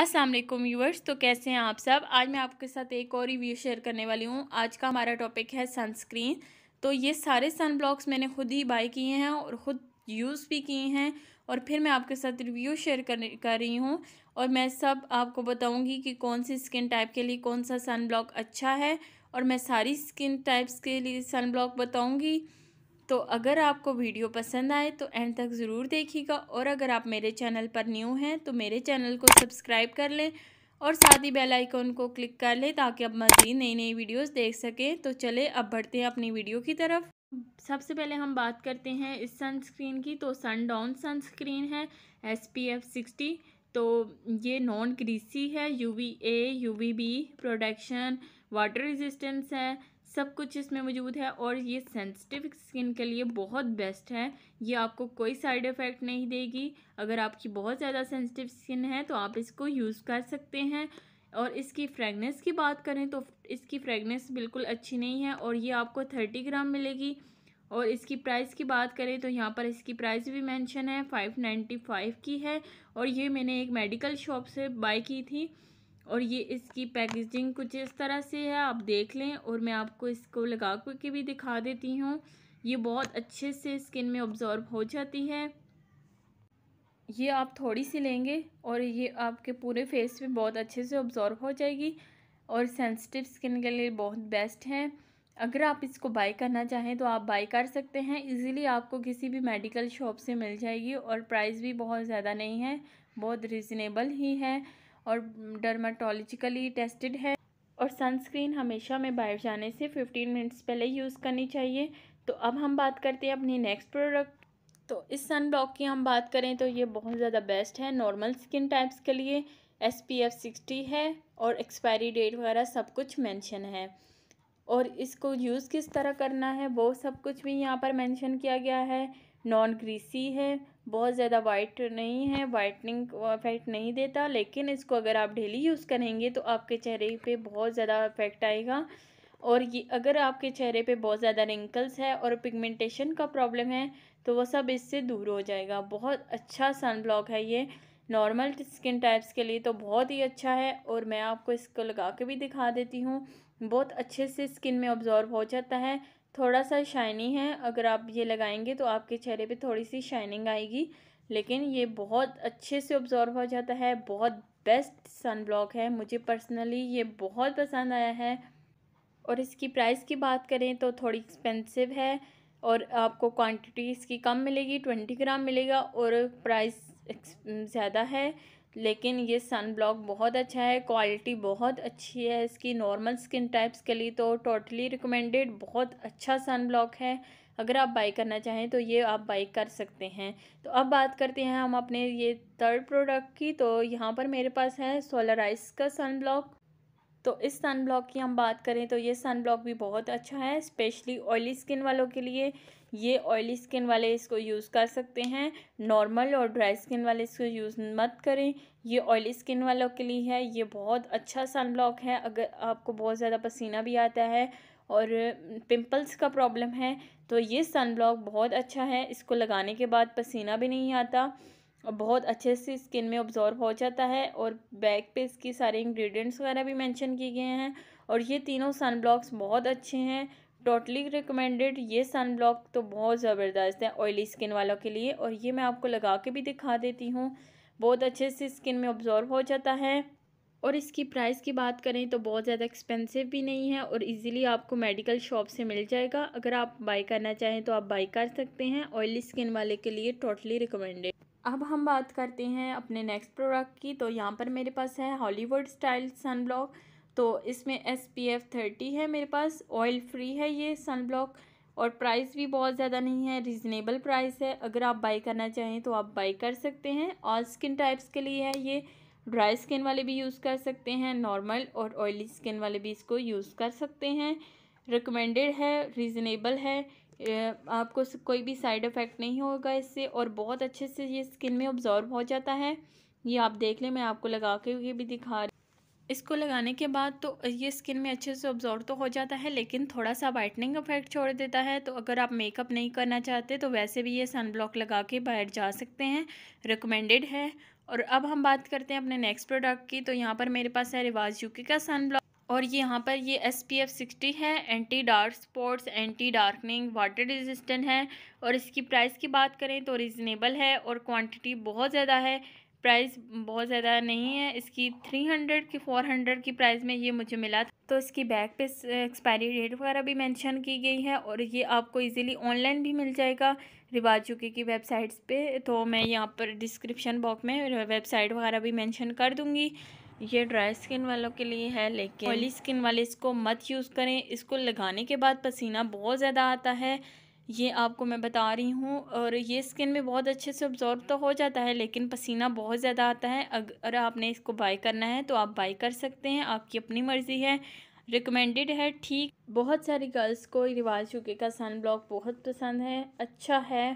Aslam viewers viewers तो कैसे हैं आप सब आज मैं आपके साथ एक और रिव्यू शेयर करने वाली हूँ आज का हमारा टॉपिक है सनस्क्रीन तो ये सारे सन ब्लॉक्स मैंने खुद ही बाई किए हैं और ख़ुद यूज़ भी किए हैं और फिर मैं आपके साथ रिव्यू शेयर कर कर रही हूँ और मैं सब आपको बताऊँगी कि कौन सी स्किन टाइप के लिए कौन सा सन ब्लॉक अच्छा है और मैं सारी स्किन टाइप्स के लिए सन ब्लॉक बताऊँगी तो अगर आपको वीडियो पसंद आए तो एंड तक ज़रूर देखिएगा और अगर आप मेरे चैनल पर न्यू हैं तो मेरे चैनल को सब्सक्राइब कर लें और साथ ही बेल आइकन को क्लिक कर लें ताकि आप मज़ीद नई नई वीडियोस देख सकें तो चले अब बढ़ते हैं अपनी वीडियो की तरफ सबसे पहले हम बात करते हैं इस सनस्क्रीन की तो सन डाउन सनस्क्रीन है एस पी एफ सिक्सटी तो ये नॉन ग्रीसी है U V A U V B production water resistance है सब कुछ इसमें मौजूद है और ये सेंसिटिव स्किन के लिए बहुत बेस्ट है ये आपको कोई साइड इफ़ेक्ट नहीं देगी अगर आपकी बहुत ज़्यादा सेंसिटिव स्किन है तो आप इसको यूज़ कर सकते हैं और इसकी फ्रेगनेंस की बात करें तो इसकी फ्रेगनेंस बिल्कुल अच्छी नहीं है और ये आपको थर्टी ग्राम मिलेगी और इसकी प्राइस की बात करें तो यहाँ पर इसकी प्राइस भी मेंशन है फाइव नाइन्टी फाइव की है और ये मैंने एक मेडिकल शॉप से बाई की थी और ये इसकी पैकेजिंग कुछ इस तरह से है आप देख लें और मैं आपको इसको लगा करके भी दिखा देती हूँ ये बहुत अच्छे से स्किन में ऑब्ज़ॉर्ब हो जाती है ये आप थोड़ी सी लेंगे और ये आपके पूरे फेस पे बहुत अच्छे से ऑब्ज़ॉर्ब हो जाएगी और सेंसिटिव स्किन के लिए बहुत बेस्ट है अगर आप इसको बाई करना चाहें तो आप बाई कर सकते हैं इजीली आपको किसी भी मेडिकल शॉप से मिल जाएगी और प्राइस भी बहुत ज़्यादा नहीं है बहुत रिजनेबल ही है और डर्माटोलॉजिकली टेस्टेड है और सनस्क्रीन हमेशा हमें बाहर जाने से फिफ्टीन मिनट्स पहले यूज़ करनी चाहिए तो अब हम बात करते हैं अपनी नेक्स्ट प्रोडक्ट तो इस सन ब्लॉक की हम बात करें तो ये बहुत ज़्यादा बेस्ट है नॉर्मल स्किन टाइप्स के लिए एस पी एफ सिक्सटी है और एक्सपायरी डेट वगैरह सब कुछ मेंशन है और इसको यूज़ किस तरह करना है वो सब कुछ भी यहाँ पर मेंशन किया गया है नॉन ग्रीसी है बहुत ज़्यादा वाइट नहीं है वाइटनिंग इफ़ेक्ट नहीं देता लेकिन इसको अगर आप डेली यूज़ करेंगे तो आपके चेहरे पे बहुत ज़्यादा इफ़ेक्ट आएगा और ये अगर आपके चेहरे पे बहुत ज़्यादा रिंकल्स है और पिगमेंटेशन का प्रॉब्लम है तो वह सब इससे दूर हो जाएगा बहुत अच्छा सन ब्लॉक है ये नॉर्मल स्किन टाइप्स के लिए तो बहुत ही अच्छा है और मैं आपको इसको लगा के भी दिखा देती हूँ बहुत अच्छे से स्किन में ऑब्ज़ॉर्व हो जाता है थोड़ा सा शाइनी है अगर आप ये लगाएंगे तो आपके चेहरे पे थोड़ी सी शाइनिंग आएगी लेकिन ये बहुत अच्छे से ऑब्ज़ॉर्व हो जाता है बहुत बेस्ट सन ब्लॉक है मुझे पर्सनली ये बहुत पसंद आया है और इसकी प्राइस की बात करें तो थोड़ी एक्सपेंसिव है और आपको क्वांटिटी इसकी कम मिलेगी ट्वेंटी ग्राम मिलेगा और प्राइस ज़्यादा है लेकिन ये सन ब्लॉक बहुत अच्छा है क्वालिटी बहुत अच्छी है इसकी नॉर्मल स्किन टाइप्स के लिए तो टोटली रिकमेंडेड बहुत अच्छा सन ब्लॉक है अगर आप बाई करना चाहें तो ये आप बाई कर सकते हैं तो अब बात करते हैं हम अपने ये थर्ड प्रोडक्ट की तो यहाँ पर मेरे पास है आइस का सन ब्लॉक तो इस सन ब्लॉक की हम बात करें तो ये सन ब्लॉक भी बहुत अच्छा है स्पेशली ऑयली स्किन वालों के लिए ये ऑयली स्किन वाले इसको यूज़ कर सकते हैं नॉर्मल और ड्राई स्किन वाले इसको यूज़ मत करें ये ऑयली स्किन वालों के लिए है ये बहुत अच्छा सन ब्लॉक है अगर आपको बहुत ज़्यादा पसीना भी आता है और पिंपल्स का प्रॉब्लम है तो ये सन ब्लॉक बहुत अच्छा है इसको लगाने के बाद पसीना भी नहीं आता और बहुत अच्छे से स्किन में ऑब्जॉर्व हो जाता है और बैक पे इसकी सारे इंग्रेडिएंट्स वगैरह भी मेंशन किए गए हैं और ये तीनों सन ब्लॉक्स बहुत अच्छे हैं टोटली रिकमेंडेड ये सन ब्लॉक तो बहुत ज़बरदस्त है ऑयली स्किन वालों के लिए और ये मैं आपको लगा के भी दिखा देती हूँ बहुत अच्छे से स्किन में ऑब्जॉर्व हो जाता है और इसकी प्राइस की बात करें तो बहुत ज़्यादा एक्सपेंसिव भी नहीं है और इजीली आपको मेडिकल शॉप से मिल जाएगा अगर आप बाई करना चाहें तो आप बाई कर सकते हैं ऑयली स्किन वाले के लिए टोटली रिकमेंडेड अब हम बात करते हैं अपने नेक्स्ट प्रोडक्ट की तो यहाँ पर मेरे पास है हॉलीवुड स्टाइल सनब्लॉक तो इसमें एस पी एफ थर्टी है मेरे पास ऑयल फ्री है ये सनब्लॉक और प्राइस भी बहुत ज़्यादा नहीं है रिजनेबल प्राइस है अगर आप बाई करना चाहें तो आप बाई कर सकते हैं ऑल स्किन टाइप्स के लिए है ये ड्राई स्किन वाले भी यूज़ कर सकते हैं नॉर्मल और ऑयली स्किन वाले भी इसको यूज़ कर सकते हैं रिकमेंडेड है रिजनेबल है आपको कोई भी साइड इफ़ेक्ट नहीं होगा इससे और बहुत अच्छे से ये स्किन में ऑब्ज़ॉर्व हो जाता है ये आप देख लें मैं आपको लगा के ये भी दिखा रही इसको लगाने के बाद तो ये स्किन में अच्छे से ऑब्जॉर्व तो हो जाता है लेकिन थोड़ा सा वाइटनिंग इफेक्ट छोड़ देता है तो अगर आप मेकअप नहीं करना चाहते तो वैसे भी ये सन ब्लॉक लगा के बाहर जा सकते हैं रिकमेंडेड है और अब हम बात करते हैं अपने नेक्स्ट प्रोडक्ट की तो यहाँ पर मेरे पास है रिवाज यूके का सन ब्लॉक और ये यहाँ पर ये एस पी एफ सिक्सटी है anti dark spots anti darkening water resistant है और इसकी प्राइस की बात करें तो रिजनेबल है और क्वांटिटी बहुत ज़्यादा है प्राइस बहुत ज़्यादा नहीं है इसकी थ्री हंड्रेड की फ़ोर हंड्रेड की प्राइस में ये मुझे मिला था तो इसकी बैग पे एक्सपायरी डेट वगैरह भी मेंशन की गई है और ये आपको इजीली ऑनलाइन भी मिल जाएगा रिवाज यूके की वेबसाइट्स पे तो मैं यहाँ पर डिस्क्रिप्शन बॉक्स में वेबसाइट वगैरह भी मेंशन कर दूँगी ये ड्राई स्किन वालों के लिए है लेकिन ऑयली स्किन वाले इसको मत यूज़ करें इसको लगाने के बाद पसीना बहुत ज़्यादा आता है ये आपको मैं बता रही हूँ और ये स्किन में बहुत अच्छे से ऑब्जॉर्ब तो हो जाता है लेकिन पसीना बहुत ज़्यादा आता है अगर आपने इसको बाई करना है तो आप बाई कर सकते हैं आपकी अपनी मर्ज़ी है रिकमेंडेड है ठीक बहुत सारी गर्ल्स को रिवाज चुके का सन ब्लॉक बहुत पसंद है अच्छा है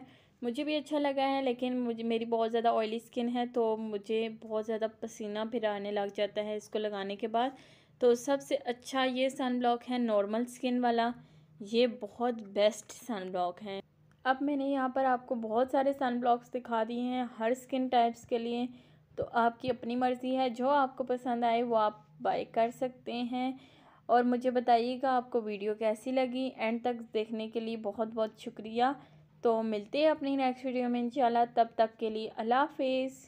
मुझे भी अच्छा लगा है लेकिन मुझे मेरी बहुत ज़्यादा ऑयली स्किन है तो मुझे बहुत ज़्यादा पसीना फिर आने लग जाता है इसको लगाने के बाद तो सबसे अच्छा ये सन ब्लॉक है नॉर्मल स्किन वाला ये बहुत बेस्ट सन ब्लॉक है अब मैंने यहाँ पर आपको बहुत सारे सन ब्लॉक्स दिखा दिए हैं हर स्किन टाइप्स के लिए तो आपकी अपनी मर्ज़ी है जो आपको पसंद आए वो आप बाय कर सकते हैं और मुझे बताइएगा आपको वीडियो कैसी लगी एंड तक देखने के लिए बहुत बहुत शुक्रिया तो मिलते हैं अपनी नेक्स्ट वीडियो में इंशाल्लाह तब तक के लिए अल्लाह हाफिज़